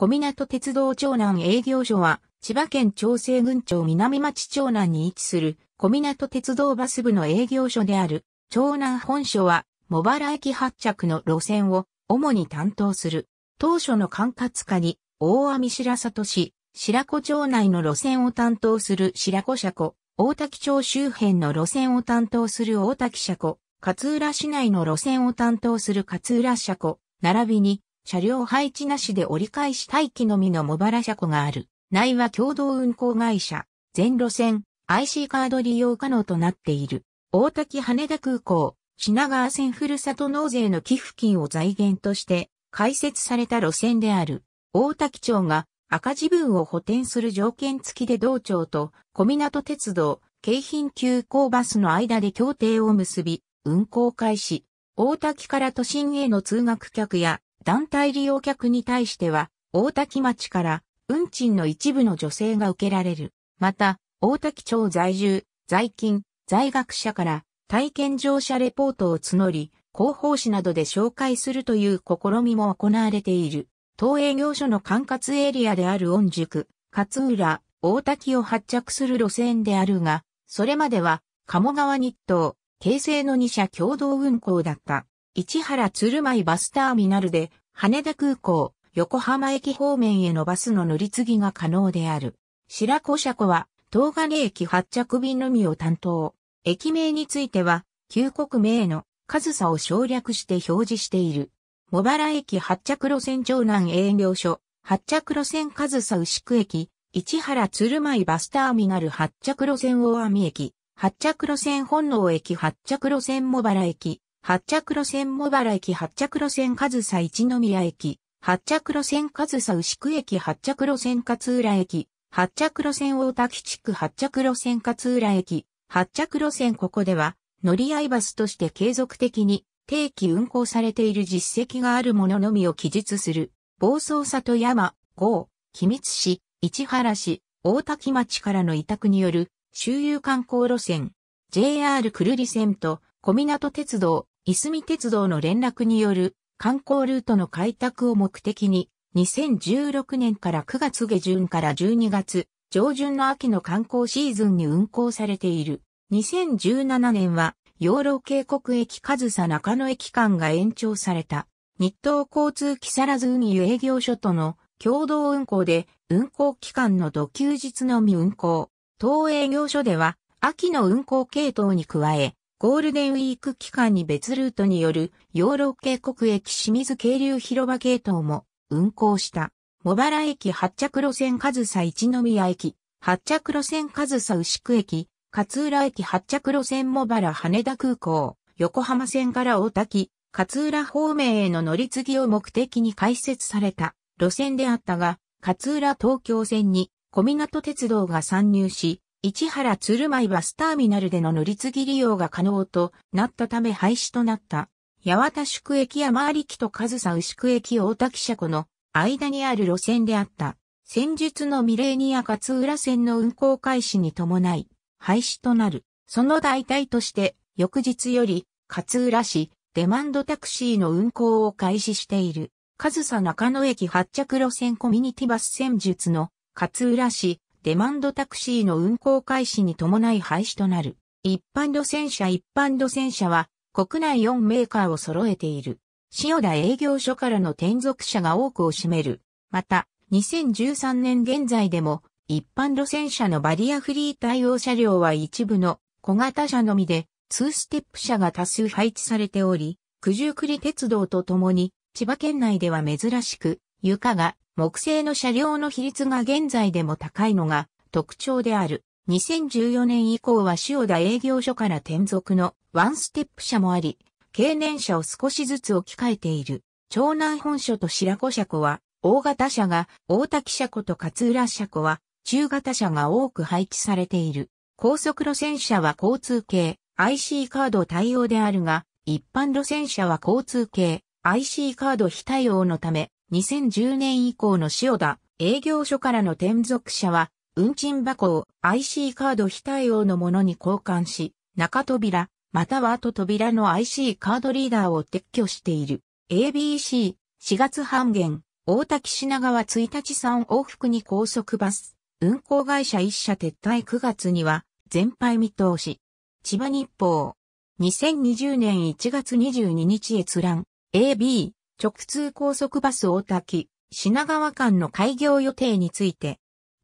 小湊鉄道長南営業所は、千葉県長生郡町南町長南に位置する、小湊鉄道バス部の営業所である、長南本所は、茂原駅発着の路線を主に担当する。当初の管轄下に、大網白里市、白子町内の路線を担当する白子車庫、大滝町周辺の路線を担当する大滝車庫、勝浦市内の路線を担当する勝浦車庫、並びに車両配置なしで折り返し待機のみの茂原車庫がある。内は共同運行会社、全路線、IC カード利用可能となっている。大滝羽田空港、品川線ふるさと納税の寄付金を財源として開設された路線である。大滝町が赤字分を補填する条件付きで同町と小港鉄道、京浜急行バスの間で協定を結び、運行開始。大滝から都心への通学客や団体利用客に対しては、大滝町から運賃の一部の助成が受けられる。また、大滝町在住、在勤、在学者から体験乗車レポートを募り、広報誌などで紹介するという試みも行われている。東営業所の管轄エリアである御宿、勝浦、大滝を発着する路線であるが、それまでは、鴨川日東、京成の2社共同運行だった。市原鶴舞バスターミナルで、羽田空港、横浜駅方面へのバスの乗り継ぎが可能である。白子車庫は、東金駅発着便のみを担当。駅名については、旧国名の数差を省略して表示している。茂原駅発着路線長南営業所、発着路線上総牛久駅、市原鶴舞バスターミナル発着路線大網駅、発着路線本能駅発着路線茂原駅、発着路線茂原駅発着路線上総一宮駅、発着路線上総牛久駅発着路線勝浦駅、発着路線大滝地区発着路線勝浦駅、発着路線ここでは、乗り合いバスとして継続的に定期運行されている実績があるもののみを記述する、房総里山、郷、君津市、市原市、大滝町からの委託による周遊観光路線、JR 久留里線と小港鉄道、いすみ鉄道の連絡による観光ルートの開拓を目的に、2016年から9月下旬から12月上旬の秋の観光シーズンに運行されている。2017年は、養老渓谷駅上サ中野駅間が延長された。日東交通木更津運輸営業所との共同運行で、運行期間の土休日のみ運行。当営業所では、秋の運行系統に加え、ゴールデンウィーク期間に別ルートによる養老渓谷駅清水渓流広場系統も運行した。茂原駅発着路線上総一宮駅、発着路線上総牛久駅、勝浦駅発着路線茂原羽田空港、横浜線から大滝、勝浦方面への乗り継ぎを目的に開設された路線であったが、勝浦東京線に小港鉄道が参入し、市原鶴舞バスターミナルでの乗り継ぎ利用が可能となったため廃止となった。八幡宿駅山あり木と上総宿駅大滝車庫の間にある路線であった。先日のミレーニア勝浦線の運行開始に伴い、廃止となる。その代替として、翌日より、勝浦市、デマンドタクシーの運行を開始している。上総中野駅発着路線コミュニティバス戦術の勝浦市、デマンドタクシーの運行開始に伴い廃止となる。一般路線車一般路線車は国内4メーカーを揃えている。塩田営業所からの転属車が多くを占める。また、2013年現在でも一般路線車のバリアフリー対応車両は一部の小型車のみで2ステップ車が多数配置されており、九十九里鉄道とともに千葉県内では珍しく床が木製の車両の比率が現在でも高いのが特徴である。2014年以降は塩田営業所から転属のワンステップ車もあり、経年車を少しずつ置き換えている。長南本所と白子車庫は、大型車が大滝車庫と勝浦車庫は、中型車が多く配置されている。高速路線車は交通系 IC カード対応であるが、一般路線車は交通系 IC カード非対応のため、2010年以降の塩田営業所からの転属者は、運賃箱を IC カード非対応のものに交換し、中扉、または後扉の IC カードリーダーを撤去している。ABC、4月半減、大滝品川1日3往復に高速バス、運行会社1社撤退9月には、全廃見通し。千葉日報、2020年1月22日閲覧、AB、直通高速バス大滝、品川間の開業予定について、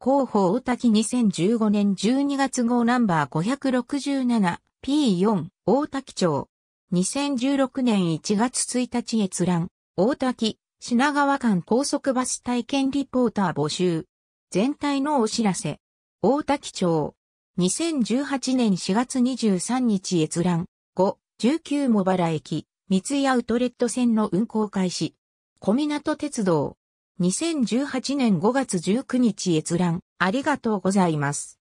広報大滝2015年12月号ナンバー 567P4 大滝町。2016年1月1日閲覧、大滝、品川間高速バス体験リポーター募集。全体のお知らせ。大滝町。2018年4月23日閲覧。5、19茂原駅。三井アウトレット線の運行開始。小港鉄道。2018年5月19日閲覧。ありがとうございます。